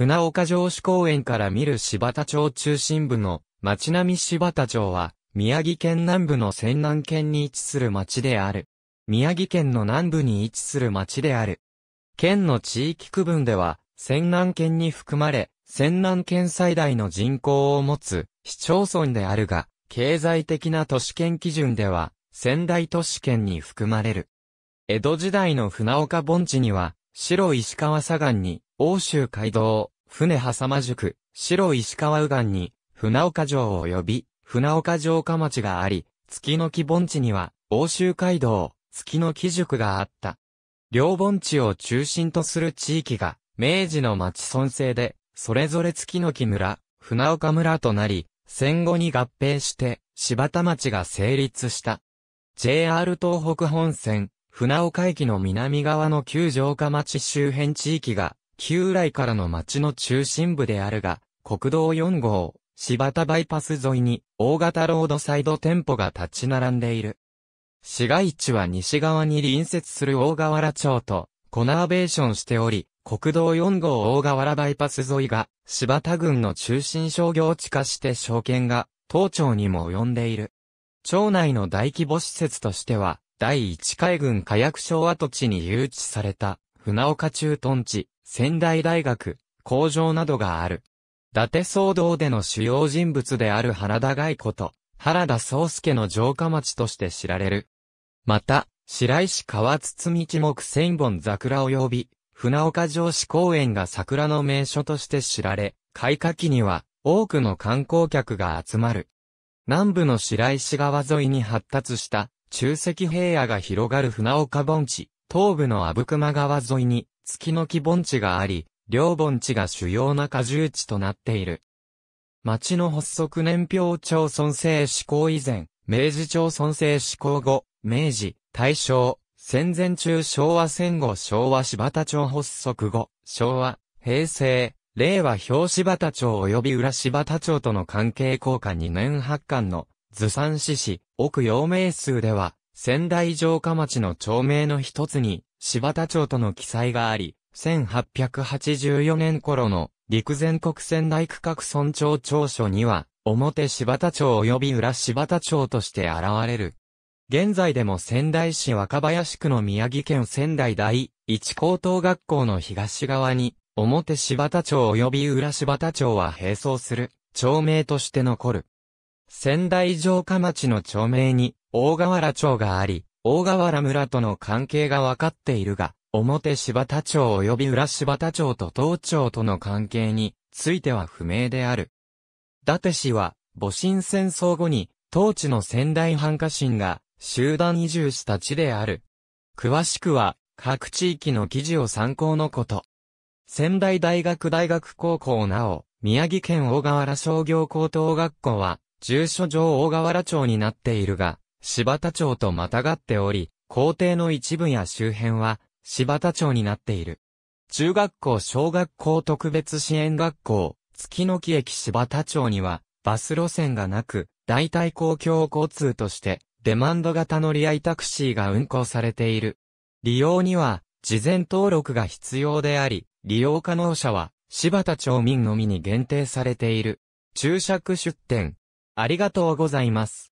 船岡城址公園から見る柴田町中心部の町並み柴田町は、宮城県南部の泉南県に位置する町である。宮城県の南部に位置する町である。県の地域区分では、泉南県に含まれ、泉南県最大の人口を持つ市町村であるが、経済的な都市圏基準では、仙台都市圏に含まれる。江戸時代の船岡盆地には、白石川左岸に、欧州街道、船狭間宿、白石川右岸に、船岡城を呼び、船岡城下町があり、月の木盆地には、欧州街道、月の木宿があった。両盆地を中心とする地域が、明治の町村制で、それぞれ月の木村、船岡村となり、戦後に合併して、柴田町が成立した。JR 東北本線、船岡駅の南側の旧城下町周辺地域が、旧来からの町の中心部であるが、国道4号、柴田バイパス沿いに、大型ロードサイド店舗が立ち並んでいる。市街地は西側に隣接する大河原町と、コナーベーションしており、国道4号大河原バイパス沿いが、柴田郡の中心商業地化して証券が、当庁にも及んでいる。町内の大規模施設としては、第1海軍火薬廠跡地に誘致された、船岡駐屯地、仙台大学、工場などがある。伊達騒動での主要人物である原田外子と、原田宗介の城下町として知られる。また、白石川堤一目千本桜及び、船岡城市公園が桜の名所として知られ、開花期には多くの観光客が集まる。南部の白石川沿いに発達した中石平野が広がる船岡盆地、東部の阿武隈川沿いに、月の木盆地があり、両盆地が主要な荷重地となっている。町の発足年表町村制施行以前、明治町村制施行後、明治、大正、戦前中昭和戦後昭和柴田町発足後、昭和、平成、令和表柴田町及び浦柴田町との関係効果2年発刊の、図産史史、奥陽明数では、仙台城下町の町名の一つに、柴田町との記載があり、1884年頃の陸前国仙台区画村長長所には、表柴田町及び裏柴田町として現れる。現在でも仙台市若林区の宮城県仙台第一高等学校の東側に、表柴田町及び裏柴田町は並走する、町名として残る。仙台城下町の町名に、大河原町があり、大河原村との関係が分かっているが、表柴田町及び裏柴田町と東町との関係については不明である。伊達氏は、戊辰戦争後に、当地の仙台藩家臣が集団移住した地である。詳しくは、各地域の記事を参考のこと。仙台大学大学高校なお、宮城県大河原商業高等学校は、住所上大河原町になっているが、柴田町とまたがっており、校庭の一部や周辺は、柴田町になっている。中学校小学校特別支援学校、月の木駅柴田町には、バス路線がなく、代替公共交通として、デマンド型乗り合いタクシーが運行されている。利用には、事前登録が必要であり、利用可能者は、柴田町民のみに限定されている。注釈出店、ありがとうございます。